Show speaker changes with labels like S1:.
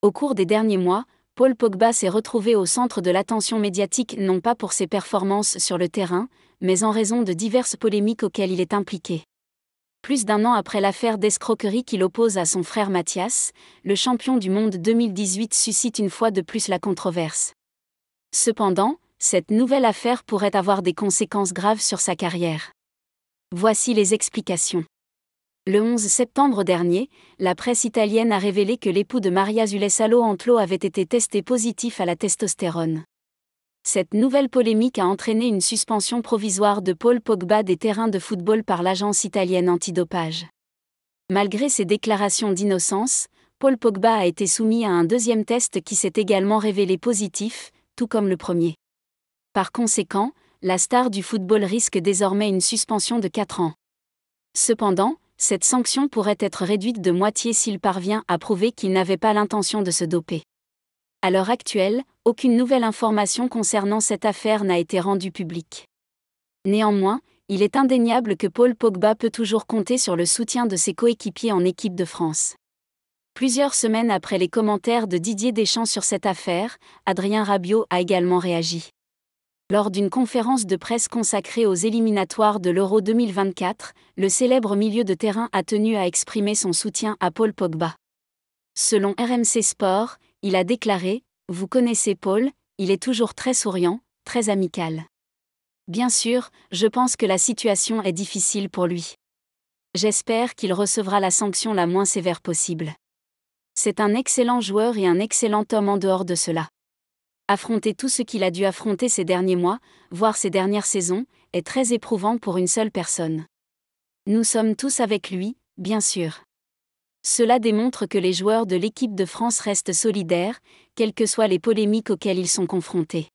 S1: Au cours des derniers mois, Paul Pogba s'est retrouvé au centre de l'attention médiatique non pas pour ses performances sur le terrain, mais en raison de diverses polémiques auxquelles il est impliqué. Plus d'un an après l'affaire d'escroquerie qu'il oppose à son frère Mathias, le champion du monde 2018 suscite une fois de plus la controverse. Cependant, cette nouvelle affaire pourrait avoir des conséquences graves sur sa carrière. Voici les explications. Le 11 septembre dernier, la presse italienne a révélé que l'époux de Maria Zulessalo Antlo avait été testé positif à la testostérone. Cette nouvelle polémique a entraîné une suspension provisoire de Paul Pogba des terrains de football par l'agence italienne antidopage. Malgré ses déclarations d'innocence, Paul Pogba a été soumis à un deuxième test qui s'est également révélé positif, tout comme le premier. Par conséquent, la star du football risque désormais une suspension de 4 ans. Cependant, cette sanction pourrait être réduite de moitié s'il parvient à prouver qu'il n'avait pas l'intention de se doper. À l'heure actuelle, aucune nouvelle information concernant cette affaire n'a été rendue publique. Néanmoins, il est indéniable que Paul Pogba peut toujours compter sur le soutien de ses coéquipiers en équipe de France. Plusieurs semaines après les commentaires de Didier Deschamps sur cette affaire, Adrien Rabiot a également réagi. Lors d'une conférence de presse consacrée aux éliminatoires de l'Euro 2024, le célèbre milieu de terrain a tenu à exprimer son soutien à Paul Pogba. Selon RMC Sport, il a déclaré Vous connaissez Paul, il est toujours très souriant, très amical. Bien sûr, je pense que la situation est difficile pour lui. J'espère qu'il recevra la sanction la moins sévère possible. C'est un excellent joueur et un excellent homme en dehors de cela affronter tout ce qu'il a dû affronter ces derniers mois, voire ces dernières saisons, est très éprouvant pour une seule personne. Nous sommes tous avec lui, bien sûr. Cela démontre que les joueurs de l'équipe de France restent solidaires, quelles que soient les polémiques auxquelles ils sont confrontés.